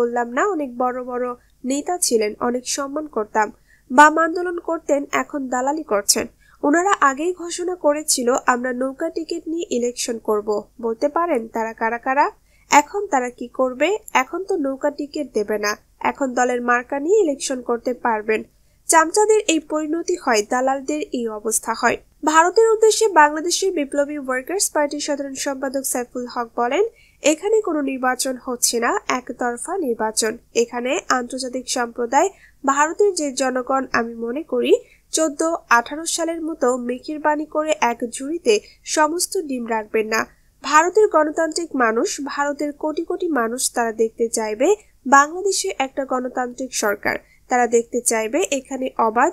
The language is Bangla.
বললাম না অনেক বড় বড় নেতা ছিলেন অনেক সম্মান করতাম বাম আন্দোলন করতেন এখন দালালি করছেন ওনারা আগেই ঘোষণা করেছিল আমরা নৌকা টিকিট নিয়ে ইলেকশন করব বলতে পারেন তারা কারা কারা এখন তারা কি করবে এখন তো নৌকা টিকিট দেবে না এখন দলের মার্কা নিয়ে ইলেকশন করতে পারবেন চামচাদের এই পরিণতি হয় দালালদের এই অবস্থা হয় ভারতের উদ্দেশ্যে বাংলাদেশের বিপ্লবী ওয়ার্কার্স পার্টির সাধারণ সম্পাদক সাইফুল হক বলেন এখানে কোনো নির্বাচন হচ্ছে না একতরফা নির্বাচন এখানে আন্তর্জাতিক সম্প্রদায় ভারতের যে জনগণ আমি মনে করি চোদ্দ আঠারো সালের মতো মেকির বাণী করে এক জুড়িতে সমস্ত ডিম রাখবেন না ভারতের গণতান্ত্রিক মানুষ ভারতের কোটি কোটি মানুষ তারা দেখতে চাইবে বাংলাদেশে একটা গণতান্ত্রিক সরকার তারা দেখতে চাইবে এখানে অবাধ